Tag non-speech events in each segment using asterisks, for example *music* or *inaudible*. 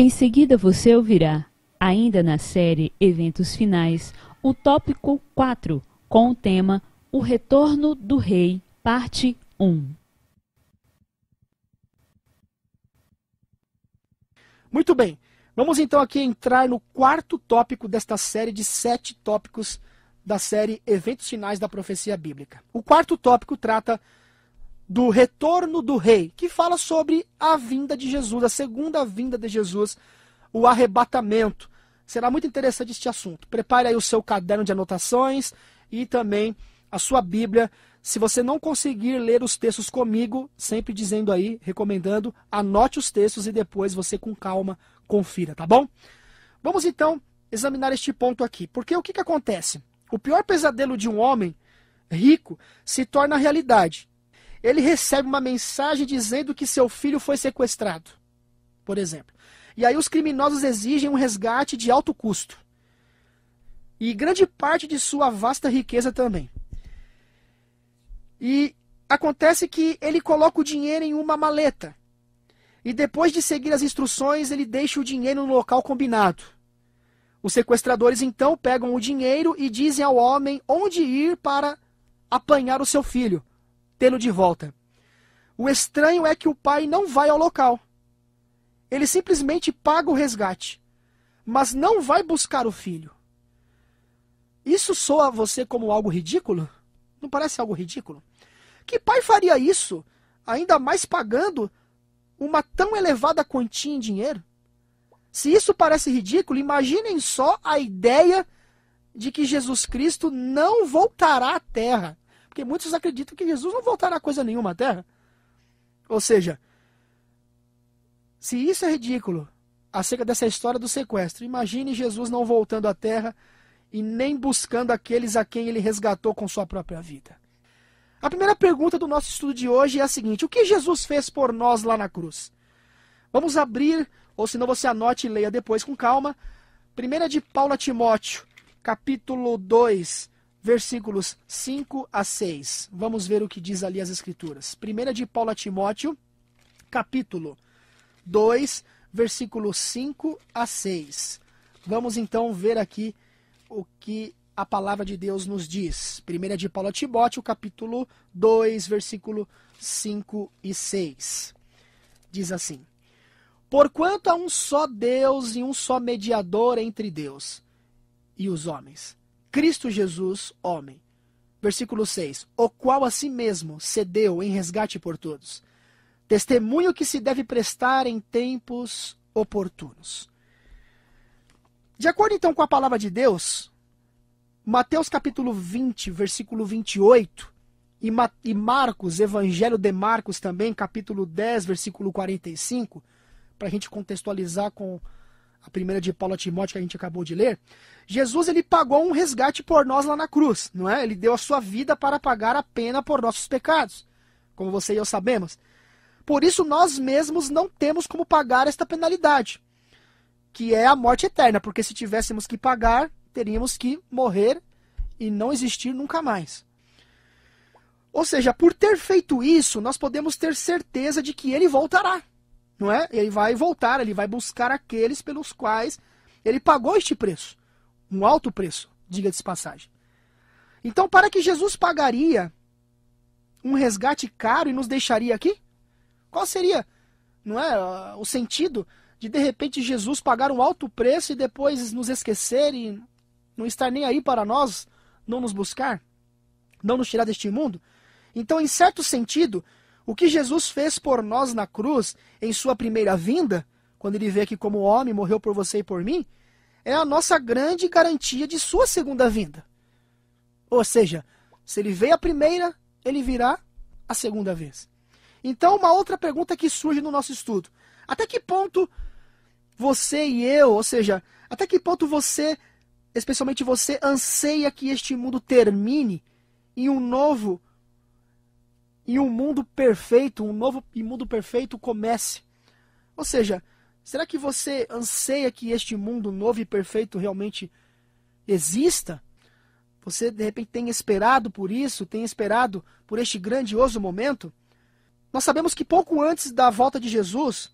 Em seguida você ouvirá, ainda na série Eventos Finais, o tópico 4, com o tema O Retorno do Rei, parte 1. Muito bem, vamos então aqui entrar no quarto tópico desta série de sete tópicos da série Eventos Finais da Profecia Bíblica. O quarto tópico trata do Retorno do Rei, que fala sobre a vinda de Jesus, a segunda vinda de Jesus, o arrebatamento. Será muito interessante este assunto. Prepare aí o seu caderno de anotações e também a sua Bíblia. Se você não conseguir ler os textos comigo, sempre dizendo aí, recomendando, anote os textos e depois você com calma confira, tá bom? Vamos então examinar este ponto aqui. Porque o que, que acontece? O pior pesadelo de um homem rico se torna realidade ele recebe uma mensagem dizendo que seu filho foi sequestrado, por exemplo. E aí os criminosos exigem um resgate de alto custo. E grande parte de sua vasta riqueza também. E acontece que ele coloca o dinheiro em uma maleta. E depois de seguir as instruções, ele deixa o dinheiro no local combinado. Os sequestradores então pegam o dinheiro e dizem ao homem onde ir para apanhar o seu filho tê-lo de volta. O estranho é que o pai não vai ao local. Ele simplesmente paga o resgate, mas não vai buscar o filho. Isso soa a você como algo ridículo? Não parece algo ridículo? Que pai faria isso, ainda mais pagando uma tão elevada quantia em dinheiro? Se isso parece ridículo, imaginem só a ideia de que Jesus Cristo não voltará à terra. Porque muitos acreditam que Jesus não voltará coisa nenhuma à terra. Ou seja, se isso é ridículo acerca dessa história do sequestro, imagine Jesus não voltando à terra e nem buscando aqueles a quem ele resgatou com sua própria vida. A primeira pergunta do nosso estudo de hoje é a seguinte: o que Jesus fez por nós lá na cruz? Vamos abrir, ou senão você anote e leia depois com calma. Primeira de Paulo a Timóteo, capítulo 2, versículos 5 a 6. Vamos ver o que diz ali as Escrituras. Primeira de Paulo a Timóteo, capítulo 2, versículos 5 a 6. Vamos então ver aqui o que a palavra de Deus nos diz. Primeira de Paulo a Timóteo, capítulo 2, versículo 5 e 6. Diz assim: Porquanto há um só Deus e um só mediador entre Deus e os homens, Cristo Jesus, homem. Versículo 6: O qual a si mesmo cedeu em resgate por todos. Testemunho que se deve prestar em tempos oportunos. De acordo então com a palavra de Deus, Mateus capítulo 20, versículo 28, e, Ma e Marcos, Evangelho de Marcos também, capítulo 10, versículo 45, para a gente contextualizar com a primeira de Paulo a Timóteo que a gente acabou de ler, Jesus ele pagou um resgate por nós lá na cruz, não é? Ele deu a sua vida para pagar a pena por nossos pecados, como você e eu sabemos. Por isso nós mesmos não temos como pagar esta penalidade, que é a morte eterna, porque se tivéssemos que pagar, teríamos que morrer e não existir nunca mais. Ou seja, por ter feito isso, nós podemos ter certeza de que ele voltará não é? Ele vai voltar, ele vai buscar aqueles pelos quais ele pagou este preço, um alto preço, diga-se passagem. Então, para que Jesus pagaria um resgate caro e nos deixaria aqui? Qual seria, não é, o sentido de de repente Jesus pagar um alto preço e depois nos esquecer e não estar nem aí para nós, não nos buscar, não nos tirar deste mundo? Então, em certo sentido, o que Jesus fez por nós na cruz, em sua primeira vinda, quando ele veio aqui como homem, morreu por você e por mim, é a nossa grande garantia de sua segunda vinda. Ou seja, se ele veio a primeira, ele virá a segunda vez. Então, uma outra pergunta que surge no nosso estudo: até que ponto você e eu, ou seja, até que ponto você, especialmente você, anseia que este mundo termine e um novo e um mundo perfeito, um novo e mundo perfeito comece. Ou seja, será que você anseia que este mundo novo e perfeito realmente exista? Você de repente tem esperado por isso, tem esperado por este grandioso momento? Nós sabemos que pouco antes da volta de Jesus,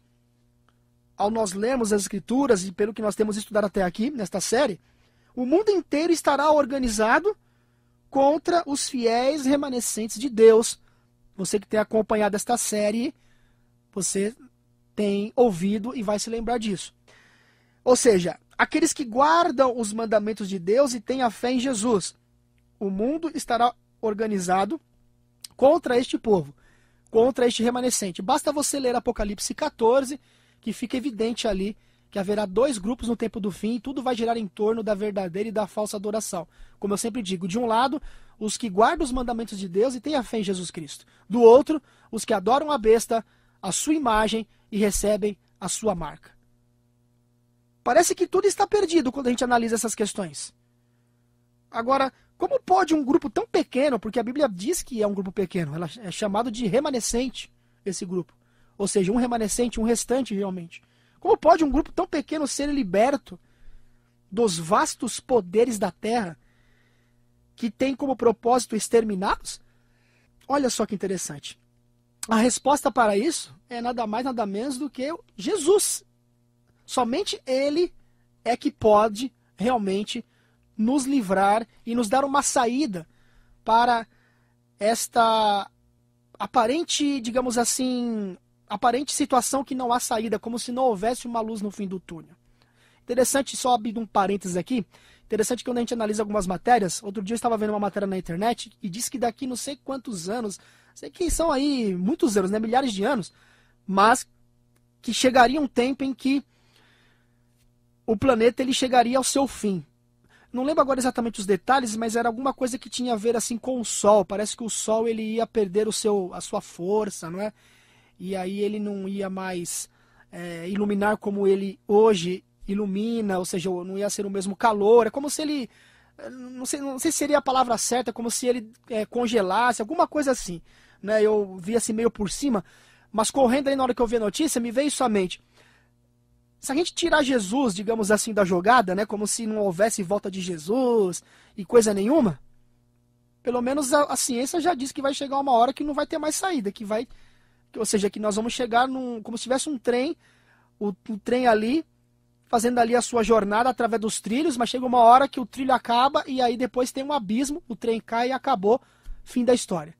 ao nós lermos as Escrituras e pelo que nós temos estudado até aqui, nesta série, o mundo inteiro estará organizado contra os fiéis remanescentes de Deus, você que tem acompanhado esta série, você tem ouvido e vai se lembrar disso. Ou seja, aqueles que guardam os mandamentos de Deus e têm a fé em Jesus, o mundo estará organizado contra este povo, contra este remanescente. Basta você ler Apocalipse 14, que fica evidente ali que haverá dois grupos no tempo do fim e tudo vai girar em torno da verdadeira e da falsa adoração. Como eu sempre digo, de um lado, os que guardam os mandamentos de Deus e têm a fé em Jesus Cristo. Do outro, os que adoram a besta, a sua imagem e recebem a sua marca. Parece que tudo está perdido quando a gente analisa essas questões. Agora, como pode um grupo tão pequeno, porque a Bíblia diz que é um grupo pequeno, ela é chamado de remanescente, esse grupo. Ou seja, um remanescente, um restante realmente como pode um grupo tão pequeno ser liberto dos vastos poderes da terra que tem como propósito exterminá-los? Olha só que interessante. A resposta para isso é nada mais, nada menos do que Jesus. Somente Ele é que pode realmente nos livrar e nos dar uma saída para esta aparente, digamos assim, aparente situação que não há saída, como se não houvesse uma luz no fim do túnel. Interessante, só abrindo um parênteses aqui, interessante que quando a gente analisa algumas matérias, outro dia eu estava vendo uma matéria na internet e disse que daqui não sei quantos anos, sei que são aí muitos anos, né, milhares de anos, mas que chegaria um tempo em que o planeta ele chegaria ao seu fim. Não lembro agora exatamente os detalhes, mas era alguma coisa que tinha a ver assim com o sol. Parece que o sol ele ia perder o seu a sua força, não é? e aí ele não ia mais é, iluminar como ele hoje ilumina, ou seja, não ia ser o mesmo calor. É como se ele. Não sei, não sei se seria a palavra certa, como se ele é, congelasse, alguma coisa assim. Né? Eu vi assim meio por cima, mas correndo aí na hora que eu vi a notícia, me veio isso à mente. Se a gente tirar Jesus, digamos assim, da jogada, né? como se não houvesse volta de Jesus e coisa nenhuma, pelo menos a, a ciência já diz que vai chegar uma hora que não vai ter mais saída, que vai ou seja, que nós vamos chegar num, como se tivesse um trem, o, o trem ali, fazendo ali a sua jornada através dos trilhos, mas chega uma hora que o trilho acaba e aí depois tem um abismo, o trem cai e acabou, fim da história.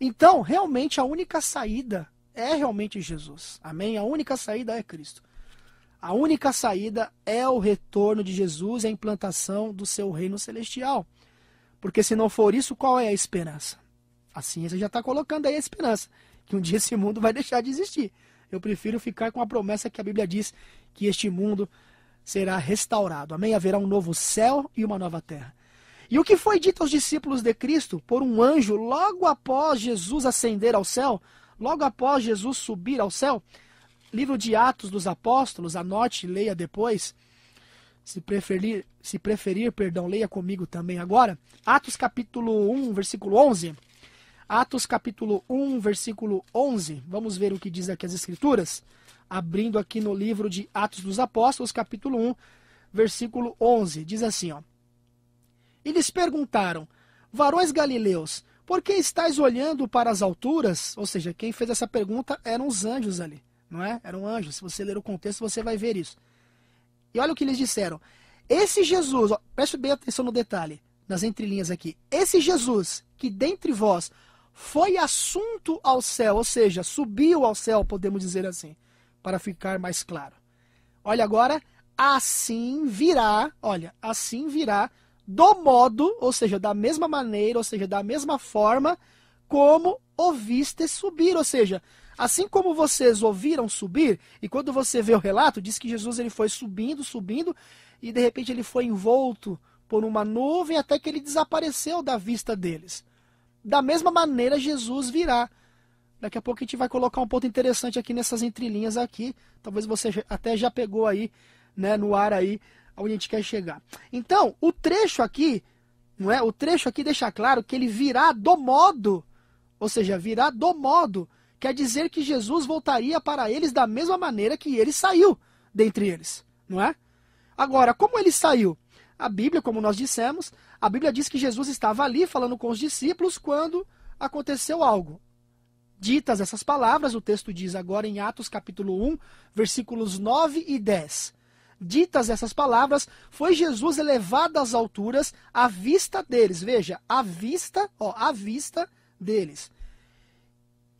Então, realmente a única saída é realmente Jesus. Amém? A única saída é Cristo. A única saída é o retorno de Jesus e a implantação do seu reino celestial. Porque se não for isso, qual é a esperança? A ciência já está colocando aí a esperança que um dia esse mundo vai deixar de existir. Eu prefiro ficar com a promessa que a Bíblia diz que este mundo será restaurado. Amém? Haverá um novo céu e uma nova terra. E o que foi dito aos discípulos de Cristo por um anjo logo após Jesus ascender ao céu, logo após Jesus subir ao céu? Livro de Atos dos Apóstolos, anote e leia depois. Se preferir, se preferir, perdão, leia comigo também agora. Atos capítulo 1, versículo 11. Atos capítulo 1, versículo 11. Vamos ver o que diz aqui as Escrituras? Abrindo aqui no livro de Atos dos Apóstolos, capítulo 1, versículo 11. Diz assim, ó. E lhes perguntaram, varões galileus, por que estáis olhando para as alturas? Ou seja, quem fez essa pergunta eram os anjos ali, não é? Eram anjos. Se você ler o contexto, você vai ver isso. E olha o que eles disseram. Esse Jesus, ó, preste bem atenção no detalhe, nas entrelinhas aqui. Esse Jesus que dentre vós foi assunto ao céu, ou seja, subiu ao céu, podemos dizer assim, para ficar mais claro. Olha agora, assim virá, olha, assim virá do modo, ou seja, da mesma maneira, ou seja, da mesma forma como ouvistes subir, ou seja, assim como vocês ouviram subir, e quando você vê o relato, diz que Jesus ele foi subindo, subindo, e de repente ele foi envolto por uma nuvem até que ele desapareceu da vista deles da mesma maneira Jesus virá. Daqui a pouco a gente vai colocar um ponto interessante aqui nessas entrelinhas aqui. Talvez você até já pegou aí, né, no ar aí, onde a gente quer chegar. Então, o trecho aqui, não é? O trecho aqui deixa claro que ele virá do modo, ou seja, virá do modo, quer dizer que Jesus voltaria para eles da mesma maneira que ele saiu dentre eles, não é? Agora, como ele saiu? A Bíblia, como nós dissemos, a Bíblia diz que Jesus estava ali falando com os discípulos quando aconteceu algo. Ditas essas palavras, o texto diz agora em Atos capítulo 1, versículos 9 e 10. Ditas essas palavras, foi Jesus elevado às alturas à vista deles. Veja, à vista, ó, à vista deles.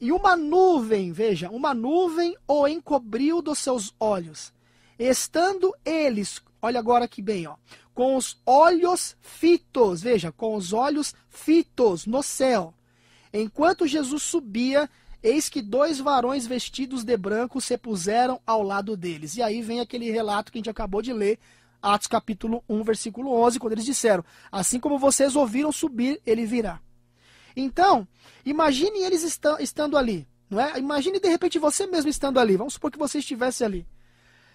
E uma nuvem, veja, uma nuvem o encobriu dos seus olhos. Estando eles, olha agora que bem, ó com os olhos fitos, veja, com os olhos fitos no céu. Enquanto Jesus subia, eis que dois varões vestidos de branco se puseram ao lado deles. E aí vem aquele relato que a gente acabou de ler, Atos capítulo 1, versículo 11, quando eles disseram: Assim como vocês ouviram subir, ele virá. Então, imagine eles estando ali, não é? Imagine de repente você mesmo estando ali. Vamos supor que você estivesse ali.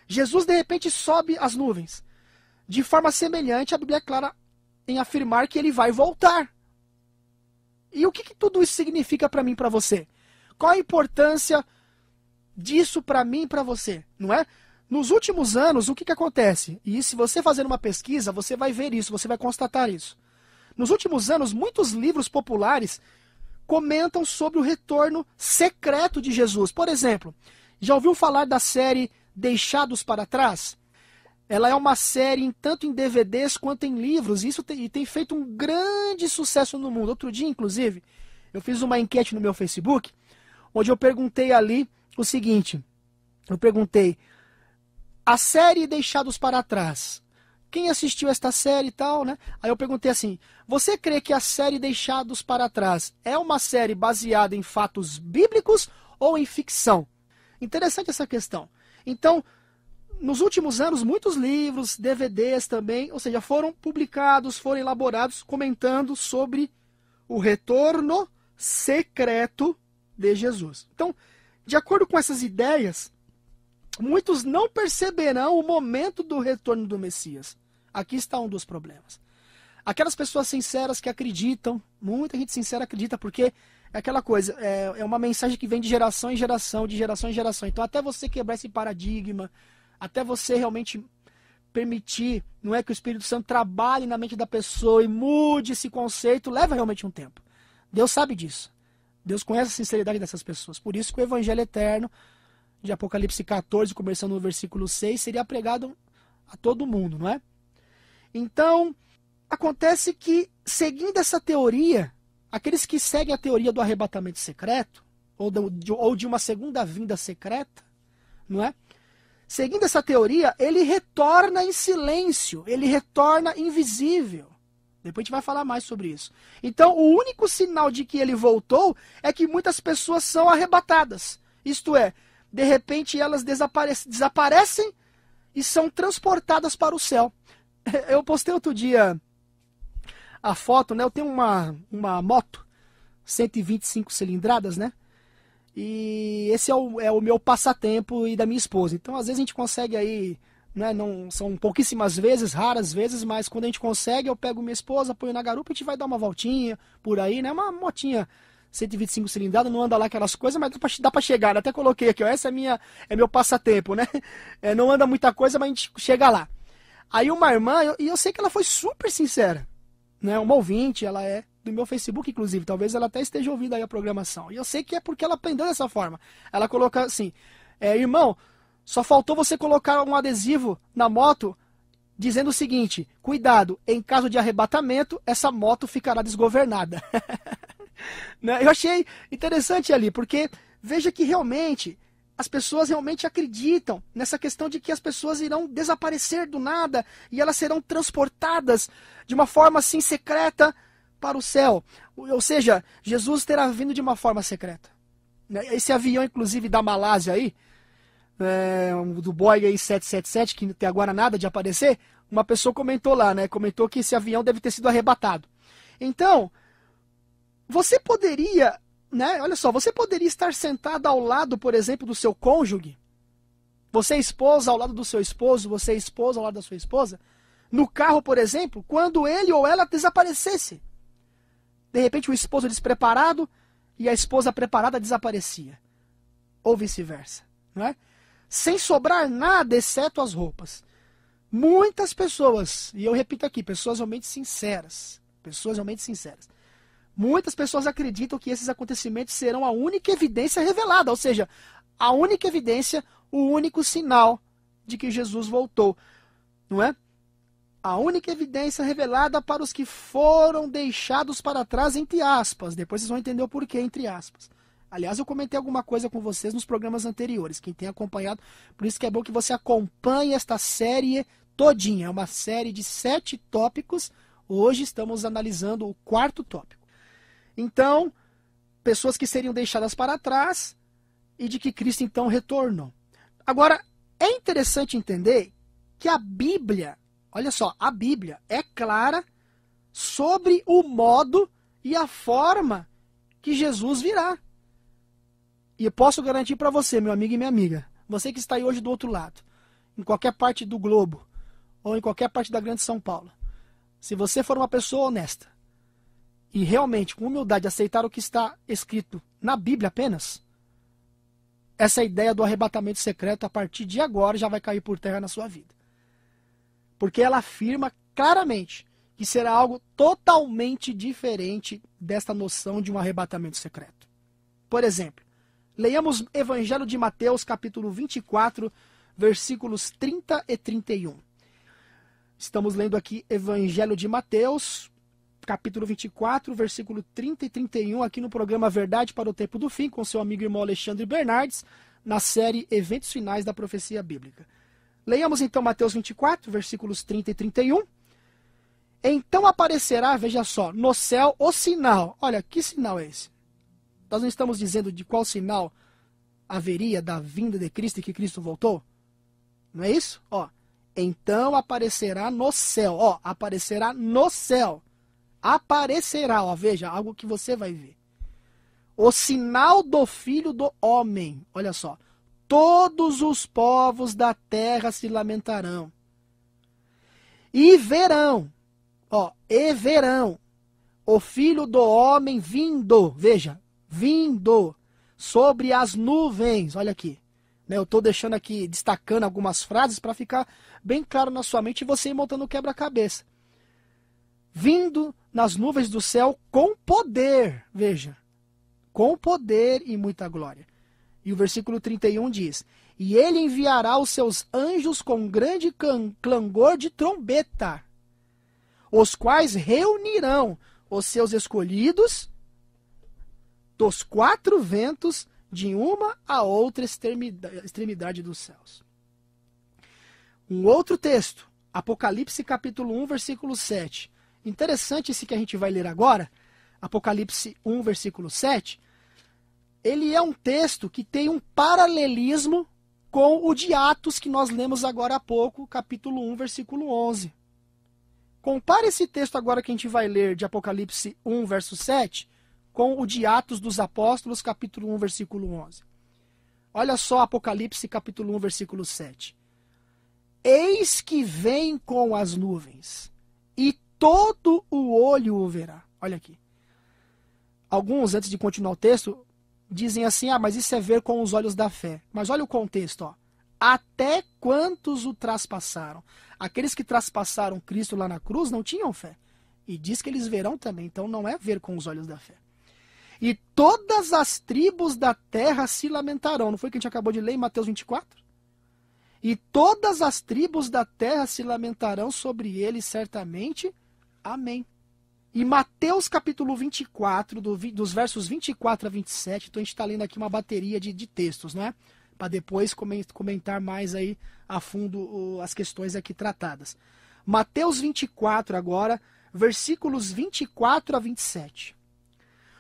Jesus de repente sobe as nuvens. De forma semelhante, a Bíblia é clara em afirmar que ele vai voltar. E o que, que tudo isso significa para mim, para você? Qual a importância disso para mim, para você? Não é? Nos últimos anos, o que, que acontece? E se você fazer uma pesquisa, você vai ver isso, você vai constatar isso. Nos últimos anos, muitos livros populares comentam sobre o retorno secreto de Jesus. Por exemplo, já ouviu falar da série Deixados para Trás? Ela é uma série tanto em DVDs quanto em livros, isso tem, e tem feito um grande sucesso no mundo. Outro dia, inclusive, eu fiz uma enquete no meu Facebook, onde eu perguntei ali o seguinte: eu perguntei a série Deixados para Trás. Quem assistiu esta série e tal, né? Aí eu perguntei assim: você crê que a série Deixados para Trás é uma série baseada em fatos bíblicos ou em ficção? Interessante essa questão. Então, nos últimos anos, muitos livros, DVDs também, ou seja, foram publicados, foram elaborados comentando sobre o retorno secreto de Jesus. Então, de acordo com essas ideias, muitos não perceberão o momento do retorno do Messias. Aqui está um dos problemas. Aquelas pessoas sinceras que acreditam, muita gente sincera acredita, porque é aquela coisa, é, é uma mensagem que vem de geração em geração, de geração em geração. Então, até você quebrar esse paradigma, até você realmente permitir, não é que o Espírito Santo trabalhe na mente da pessoa e mude esse conceito, leva realmente um tempo. Deus sabe disso. Deus conhece a sinceridade dessas pessoas. Por isso que o Evangelho Eterno, de Apocalipse 14, começando no versículo 6, seria pregado a todo mundo, não é? Então, acontece que, seguindo essa teoria, aqueles que seguem a teoria do arrebatamento secreto, ou de uma segunda vinda secreta, não é? Seguindo essa teoria, ele retorna em silêncio, ele retorna invisível. Depois a gente vai falar mais sobre isso. Então, o único sinal de que ele voltou é que muitas pessoas são arrebatadas. Isto é, de repente elas desaparecem, desaparecem e são transportadas para o céu. *laughs* Eu postei outro dia a foto, né? Eu tenho uma, uma moto, 125 cilindradas, né? E esse é o, é o meu passatempo e da minha esposa. Então, às vezes, a gente consegue aí né, não são pouquíssimas vezes, raras vezes, mas quando a gente consegue, eu pego minha esposa, ponho na garupa e a gente vai dar uma voltinha por aí, né? Uma motinha 125 cilindrada, não anda lá aquelas coisas, mas dá para chegar. Né? Até coloquei aqui, ó, essa é minha, é meu passatempo, né? *laughs* É, não anda muita coisa, mas a gente chega lá. Aí uma irmã, eu, e eu sei que ela foi super sincera, né? Uma ouvinte, ela é do meu Facebook, inclusive. Talvez ela até esteja ouvindo aí a programação. E eu sei que é porque ela aprendeu dessa forma. Ela coloca assim: é, irmão, só faltou você colocar um adesivo na moto dizendo o seguinte: cuidado, em caso de arrebatamento, essa moto ficará desgovernada. *laughs* Né? eu achei interessante ali, porque veja que realmente as pessoas realmente acreditam nessa questão de que as pessoas irão desaparecer do nada e elas serão transportadas de uma forma assim secreta para o céu. Ou seja, Jesus terá vindo de uma forma secreta. Né? Esse avião, inclusive, da Malásia aí, é, do Boeing aí 777, que até agora nada de aparecer, uma pessoa comentou lá, né? Comentou que esse avião deve ter sido arrebatado. Então, você poderia, né? Olha só, você poderia estar sentado ao lado, por exemplo, do seu cônjuge, você é esposa ao lado do seu esposo, você é esposa ao lado da sua esposa, no carro, por exemplo, quando ele ou ela desaparecesse. De repente, o esposo despreparado e a esposa preparada desaparecia. Ou vice-versa, não é? Sem sobrar nada exceto as roupas. Muitas pessoas, e eu repito aqui, pessoas realmente sinceras, pessoas realmente sinceras. Muitas pessoas acreditam que esses acontecimentos serão a única evidência revelada, ou seja, a única evidência, o único sinal de que Jesus voltou, não é? a única evidência revelada para os que foram deixados para trás, entre aspas. Depois vocês vão entender o porquê, entre aspas. Aliás, eu comentei alguma coisa com vocês nos programas anteriores, quem tem acompanhado. Por isso que é bom que você acompanhe esta série todinha. É uma série de sete tópicos. Hoje estamos analisando o quarto tópico. Então, pessoas que seriam deixadas para trás e de que Cristo então retornou. Agora, é interessante entender que a Bíblia Olha só, a Bíblia é clara sobre o modo e a forma que Jesus virá. E eu posso garantir para você, meu amigo e minha amiga, você que está aí hoje do outro lado, em qualquer parte do globo ou em qualquer parte da Grande São Paulo, se você for uma pessoa honesta e realmente com humildade aceitar o que está escrito na Bíblia apenas, essa ideia do arrebatamento secreto a partir de agora já vai cair por terra na sua vida porque ela afirma claramente que será algo totalmente diferente desta noção de um arrebatamento secreto. Por exemplo, leiamos Evangelho de Mateus, capítulo 24, versículos 30 e 31. Estamos lendo aqui Evangelho de Mateus, capítulo 24, versículo 30 e 31, aqui no programa Verdade para o Tempo do Fim, com seu amigo e irmão Alexandre Bernardes, na série Eventos Finais da Profecia Bíblica. Leiamos então Mateus 24, versículos 30 e 31. Então aparecerá, veja só, no céu o sinal. Olha, que sinal é esse? Nós não estamos dizendo de qual sinal haveria da vinda de Cristo e que Cristo voltou? Não é isso? Ó, então aparecerá no céu. Ó, aparecerá no céu. Aparecerá, ó, veja, algo que você vai ver. O sinal do filho do homem. Olha só todos os povos da terra se lamentarão. E verão, ó, e verão o filho do homem vindo, veja, vindo sobre as nuvens. Olha aqui. Né, eu estou deixando aqui, destacando algumas frases para ficar bem claro na sua mente e você ir montando o quebra-cabeça. Vindo nas nuvens do céu com poder, veja, com poder e muita glória. E o versículo 31 diz: E ele enviará os seus anjos com grande clangor de trombeta, os quais reunirão os seus escolhidos dos quatro ventos de uma a outra extremidade dos céus. Um outro texto, Apocalipse capítulo 1, versículo 7. Interessante esse que a gente vai ler agora, Apocalipse 1, versículo 7 ele é um texto que tem um paralelismo com o de Atos que nós lemos agora há pouco, capítulo 1, versículo 11. Compare esse texto agora que a gente vai ler de Apocalipse 1, verso 7, com o de Atos dos Apóstolos, capítulo 1, versículo 11. Olha só Apocalipse, capítulo 1, versículo 7. Eis que vem com as nuvens, e todo o olho o verá. Olha aqui. Alguns, antes de continuar o texto, dizem assim: ah, mas isso é ver com os olhos da fé. Mas olha o contexto, ó. Até quantos o traspassaram? Aqueles que traspassaram Cristo lá na cruz não tinham fé. E diz que eles verão também, então não é ver com os olhos da fé. E todas as tribos da terra se lamentarão. Não foi que a gente acabou de ler em Mateus 24? E todas as tribos da terra se lamentarão sobre ele, certamente. Amém. E Mateus capítulo 24, do, dos versos 24 a 27, então a gente está lendo aqui uma bateria de, de textos, né? Para depois comentar mais aí a fundo as questões aqui tratadas. Mateus 24 agora, versículos 24 a 27.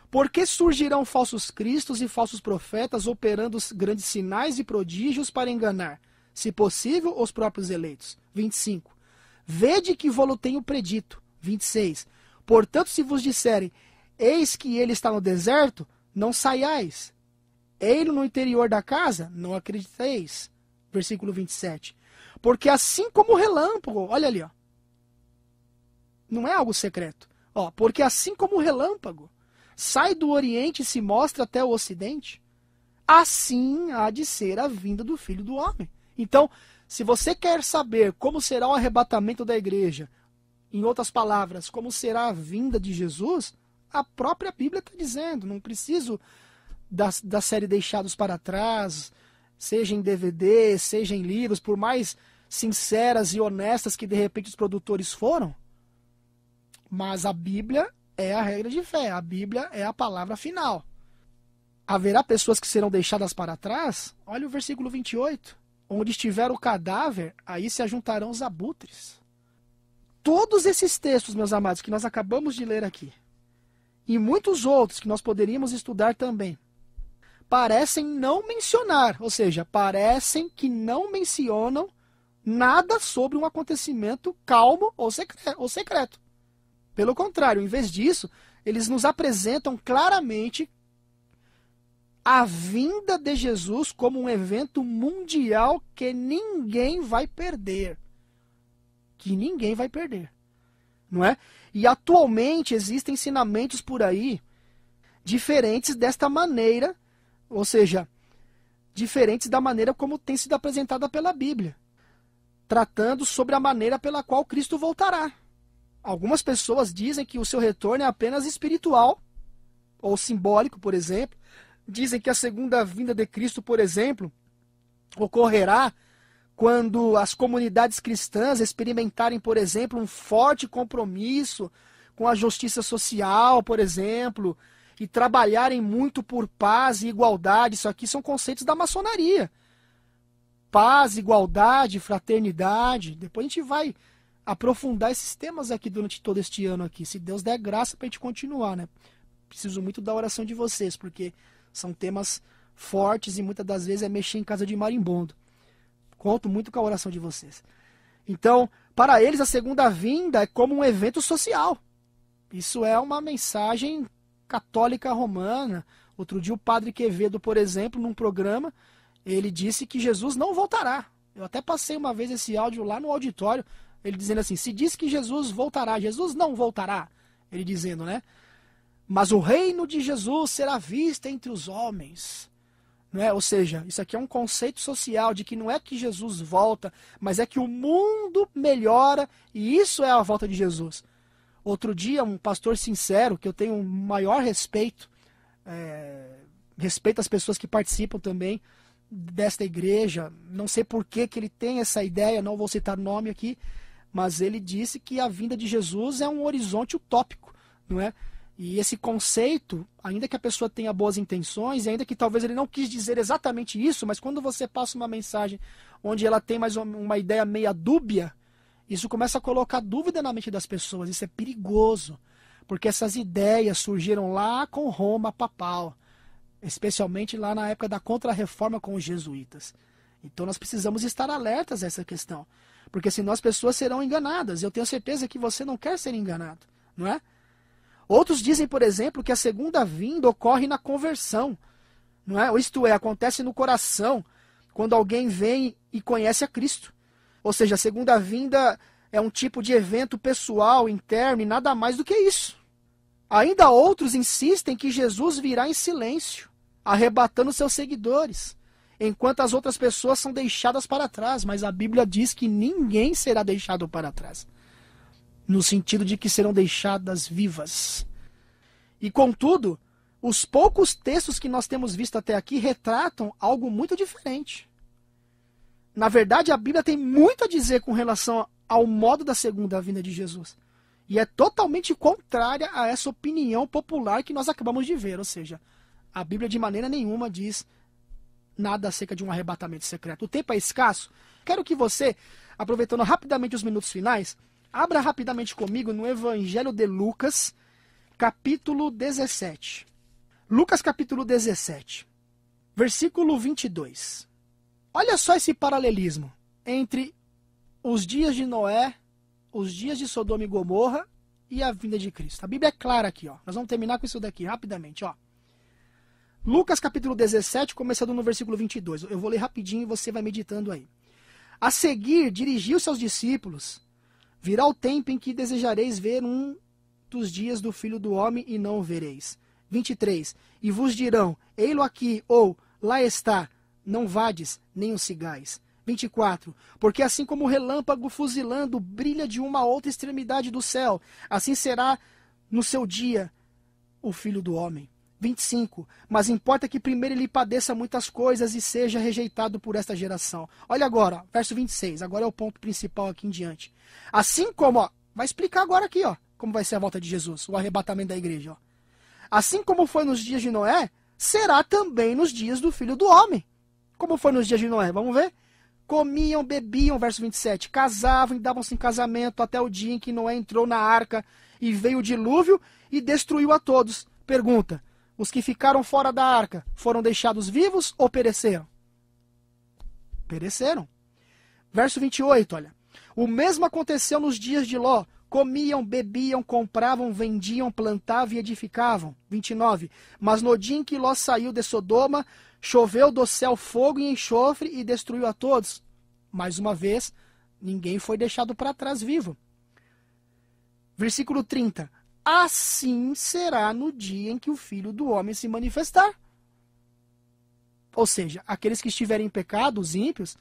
Porque surgirão falsos cristos e falsos profetas operando grandes sinais e prodígios para enganar, se possível, os próprios eleitos. 25. Vede que vou tenho predito. 26 Portanto, se vos disserem, eis que ele está no deserto, não saiais. Ele no interior da casa, não acrediteis. Versículo 27. Porque assim como o relâmpago, olha ali, ó. Não é algo secreto. Ó, porque assim como o relâmpago sai do oriente e se mostra até o ocidente, assim há de ser a vinda do filho do homem. Então, se você quer saber como será o arrebatamento da igreja, em outras palavras, como será a vinda de Jesus, a própria Bíblia está dizendo. Não preciso da, da série Deixados para Trás, seja em DVD, seja em livros, por mais sinceras e honestas que de repente os produtores foram. Mas a Bíblia é a regra de fé, a Bíblia é a palavra final. Haverá pessoas que serão deixadas para trás? Olha o versículo 28. Onde estiver o cadáver, aí se ajuntarão os abutres todos esses textos, meus amados, que nós acabamos de ler aqui, e muitos outros que nós poderíamos estudar também, parecem não mencionar, ou seja, parecem que não mencionam nada sobre um acontecimento calmo ou secreto. Pelo contrário, em vez disso, eles nos apresentam claramente a vinda de Jesus como um evento mundial que ninguém vai perder que ninguém vai perder. Não é? E atualmente existem ensinamentos por aí diferentes desta maneira, ou seja, diferentes da maneira como tem sido apresentada pela Bíblia, tratando sobre a maneira pela qual Cristo voltará. Algumas pessoas dizem que o seu retorno é apenas espiritual ou simbólico, por exemplo. Dizem que a segunda vinda de Cristo, por exemplo, ocorrerá quando as comunidades cristãs experimentarem, por exemplo, um forte compromisso com a justiça social, por exemplo, e trabalharem muito por paz e igualdade. Isso aqui são conceitos da maçonaria. Paz, igualdade, fraternidade. Depois a gente vai aprofundar esses temas aqui durante todo este ano aqui. Se Deus der graça para a gente continuar, né? Preciso muito da oração de vocês, porque são temas fortes e muitas das vezes é mexer em casa de marimbondo. Conto muito com a oração de vocês. Então, para eles, a segunda vinda é como um evento social. Isso é uma mensagem católica romana. Outro dia, o padre Quevedo, por exemplo, num programa, ele disse que Jesus não voltará. Eu até passei uma vez esse áudio lá no auditório, ele dizendo assim: se diz que Jesus voltará, Jesus não voltará. Ele dizendo, né? Mas o reino de Jesus será visto entre os homens. Né? Ou seja, isso aqui é um conceito social de que não é que Jesus volta, mas é que o mundo melhora e isso é a volta de Jesus. Outro dia, um pastor sincero, que eu tenho um maior respeito, é, respeito às pessoas que participam também desta igreja, não sei por que, que ele tem essa ideia, não vou citar nome aqui, mas ele disse que a vinda de Jesus é um horizonte utópico, não é? E esse conceito, ainda que a pessoa tenha boas intenções, e ainda que talvez ele não quis dizer exatamente isso, mas quando você passa uma mensagem onde ela tem mais uma ideia meia dúbia, isso começa a colocar dúvida na mente das pessoas. Isso é perigoso, porque essas ideias surgiram lá com Roma papal, especialmente lá na época da Contra-Reforma com os jesuítas. Então nós precisamos estar alertas a essa questão, porque senão as pessoas serão enganadas. Eu tenho certeza que você não quer ser enganado, não é? Outros dizem, por exemplo, que a segunda vinda ocorre na conversão, não é? isto é, acontece no coração, quando alguém vem e conhece a Cristo. Ou seja, a segunda vinda é um tipo de evento pessoal, interno e nada mais do que isso. Ainda outros insistem que Jesus virá em silêncio, arrebatando seus seguidores, enquanto as outras pessoas são deixadas para trás, mas a Bíblia diz que ninguém será deixado para trás no sentido de que serão deixadas vivas. E contudo, os poucos textos que nós temos visto até aqui retratam algo muito diferente. Na verdade, a Bíblia tem muito a dizer com relação ao modo da segunda vinda de Jesus. E é totalmente contrária a essa opinião popular que nós acabamos de ver. Ou seja, a Bíblia de maneira nenhuma diz nada acerca de um arrebatamento secreto. O tempo é escasso. Quero que você, aproveitando rapidamente os minutos finais, Abra rapidamente comigo no Evangelho de Lucas, capítulo 17. Lucas, capítulo 17, versículo 22. Olha só esse paralelismo entre os dias de Noé, os dias de Sodoma e Gomorra e a vinda de Cristo. A Bíblia é clara aqui, ó. Nós vamos terminar com isso daqui rapidamente, ó. Lucas capítulo 17, começando no versículo 22. Eu vou ler rapidinho e você vai meditando aí. A seguir, dirigiu-se aos discípulos Virá o tempo em que desejareis ver um dos dias do Filho do Homem e não o vereis. 23. E vos dirão, ei-lo aqui, ou, lá está, não vades, nem o sigais. 24. Porque assim como o relâmpago fuzilando brilha de uma outra extremidade do céu, assim será no seu dia o Filho do Homem. 25. Mas importa que primeiro ele padeça muitas coisas e seja rejeitado por esta geração. Olha agora, verso 26. Agora é o ponto principal aqui em diante. Assim como, ó, vai explicar agora aqui, ó, como vai ser a volta de Jesus, o arrebatamento da igreja, ó. Assim como foi nos dias de Noé, será também nos dias do filho do homem. Como foi nos dias de Noé? Vamos ver? Comiam, bebiam, verso 27, casavam e davam-se em casamento até o dia em que Noé entrou na arca e veio o dilúvio e destruiu a todos. Pergunta: os que ficaram fora da arca foram deixados vivos ou pereceram? Pereceram. Verso 28, olha. O mesmo aconteceu nos dias de Ló. Comiam, bebiam, compravam, vendiam, plantavam e edificavam. 29. Mas no dia em que Ló saiu de Sodoma, choveu do céu fogo e enxofre e destruiu a todos. Mais uma vez, ninguém foi deixado para trás vivo. Versículo 30 assim será no dia em que o filho do homem se manifestar. Ou seja, aqueles que estiverem em pecado, os ímpios,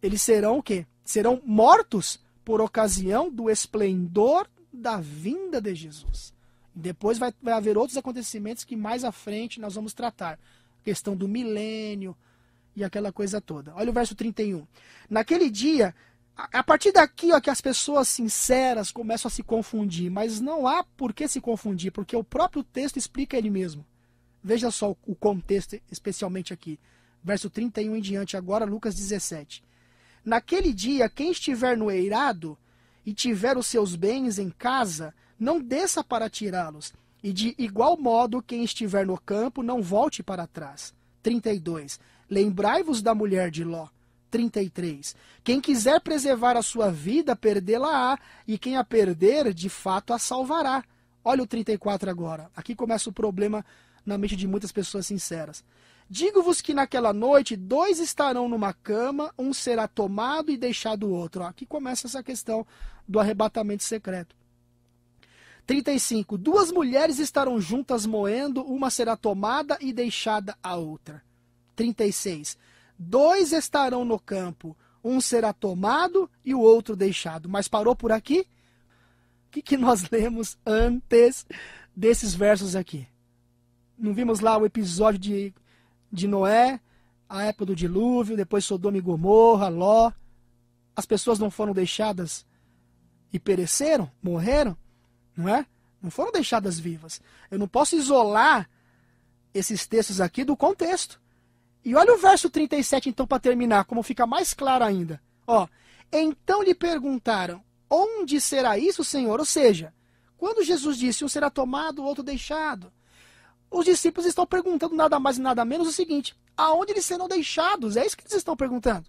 eles serão o quê? Serão mortos por ocasião do esplendor da vinda de Jesus. Depois vai, vai haver outros acontecimentos que mais à frente nós vamos tratar. A questão do milênio e aquela coisa toda. Olha o verso 31. Naquele dia a partir daqui ó, que as pessoas sinceras começam a se confundir, mas não há por que se confundir, porque o próprio texto explica ele mesmo. Veja só o contexto, especialmente aqui. Verso 31 em diante, agora Lucas 17. Naquele dia, quem estiver no eirado e tiver os seus bens em casa, não desça para tirá-los. E de igual modo, quem estiver no campo, não volte para trás. 32. Lembrai-vos da mulher de Ló. 33. Quem quiser preservar a sua vida, perdê-la-á, e quem a perder, de fato a salvará. Olha o 34 agora. Aqui começa o problema na mente de muitas pessoas sinceras. Digo-vos que naquela noite dois estarão numa cama, um será tomado e deixado o outro. Aqui começa essa questão do arrebatamento secreto. 35. Duas mulheres estarão juntas moendo, uma será tomada e deixada a outra. 36 dois estarão no campo, um será tomado e o outro deixado. Mas parou por aqui? O que, que nós *laughs* lemos antes desses versos aqui? Não vimos lá o episódio de, de Noé, a época do dilúvio, depois Sodoma e Gomorra, Ló. As pessoas não foram deixadas e pereceram, morreram, não é? Não foram deixadas vivas. Eu não posso isolar esses textos aqui do contexto. E olha o verso 37, então, para terminar, como fica mais claro ainda. Ó, então lhe perguntaram: Onde será isso, Senhor? Ou seja, quando Jesus disse: Um será tomado, o outro deixado. Os discípulos estão perguntando nada mais e nada menos o seguinte: Aonde eles serão deixados? É isso que eles estão perguntando.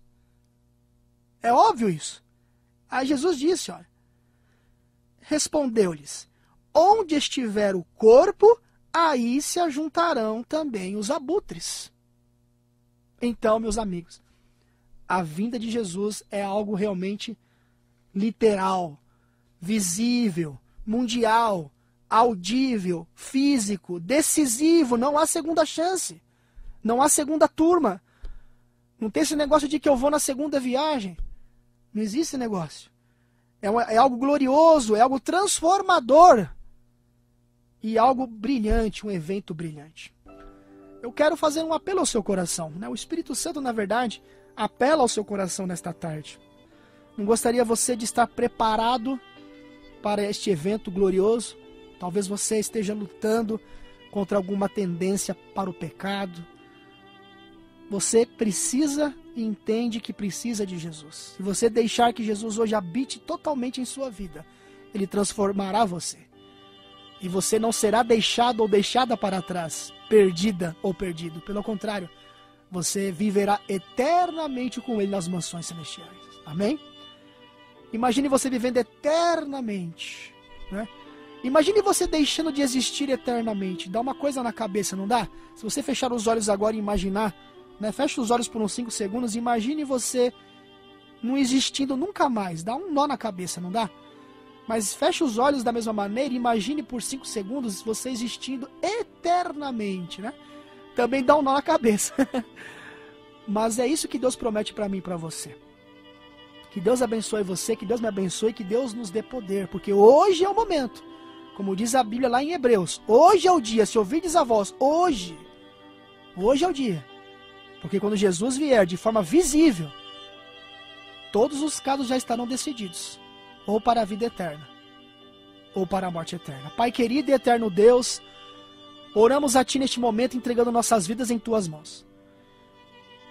É óbvio isso. Aí Jesus disse: Olha, respondeu-lhes: Onde estiver o corpo, aí se ajuntarão também os abutres. Então, meus amigos, a vinda de Jesus é algo realmente literal, visível, mundial, audível, físico, decisivo. Não há segunda chance. Não há segunda turma. Não tem esse negócio de que eu vou na segunda viagem. Não existe esse negócio. É, é algo glorioso, é algo transformador e algo brilhante, um evento brilhante eu quero fazer um apelo ao seu coração. Né? O Espírito Santo, na verdade, apela ao seu coração nesta tarde. Não gostaria você de estar preparado para este evento glorioso? Talvez você esteja lutando contra alguma tendência para o pecado. Você precisa e entende que precisa de Jesus. Se você deixar que Jesus hoje habite totalmente em sua vida, ele transformará você. E você não será deixado ou deixada para trás perdida ou perdido. Pelo contrário, você viverá eternamente com Ele nas mansões celestiais. Amém? Imagine você vivendo eternamente. Né? Imagine você deixando de existir eternamente. Dá uma coisa na cabeça, não dá? Se você fechar os olhos agora e imaginar, né? fecha os olhos por uns 5 segundos, imagine você não existindo nunca mais. Dá um nó na cabeça, não dá? Mas feche os olhos da mesma maneira e imagine por 5 segundos você existindo eternamente, né? Também dá um nó na cabeça. *laughs* Mas é isso que Deus promete para mim e para você. Que Deus abençoe você, que Deus me abençoe, que Deus nos dê poder, porque hoje é o momento. Como diz a Bíblia lá em Hebreus, hoje é o dia, se ouvirdes a voz, hoje, hoje é o dia. Porque quando Jesus vier de forma visível, todos os casos já estarão decididos ou para a vida eterna, ou para a morte eterna. Pai querido e eterno Deus, oramos a Ti neste momento, entregando nossas vidas em Tuas mãos.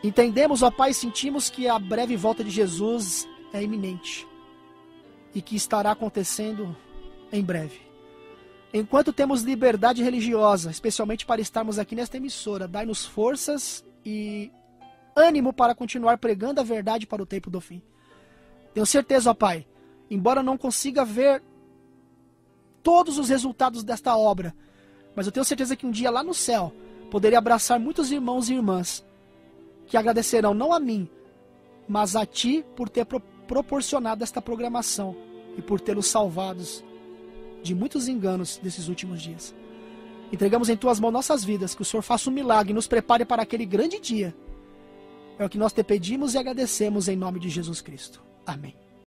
Entendemos, ó Pai, sentimos que a breve volta de Jesus é iminente e que estará acontecendo em breve. Enquanto temos liberdade religiosa, especialmente para estarmos aqui nesta emissora, dai-nos forças e ânimo para continuar pregando a verdade para o tempo do fim. Tenho certeza, ó Pai, embora não consiga ver todos os resultados desta obra, mas eu tenho certeza que um dia lá no céu poderei abraçar muitos irmãos e irmãs que agradecerão não a mim, mas a ti por ter pro proporcionado esta programação e por tê-los salvados de muitos enganos desses últimos dias. Entregamos em tuas mãos nossas vidas, que o Senhor faça um milagre e nos prepare para aquele grande dia. É o que nós te pedimos e agradecemos em nome de Jesus Cristo. Amém.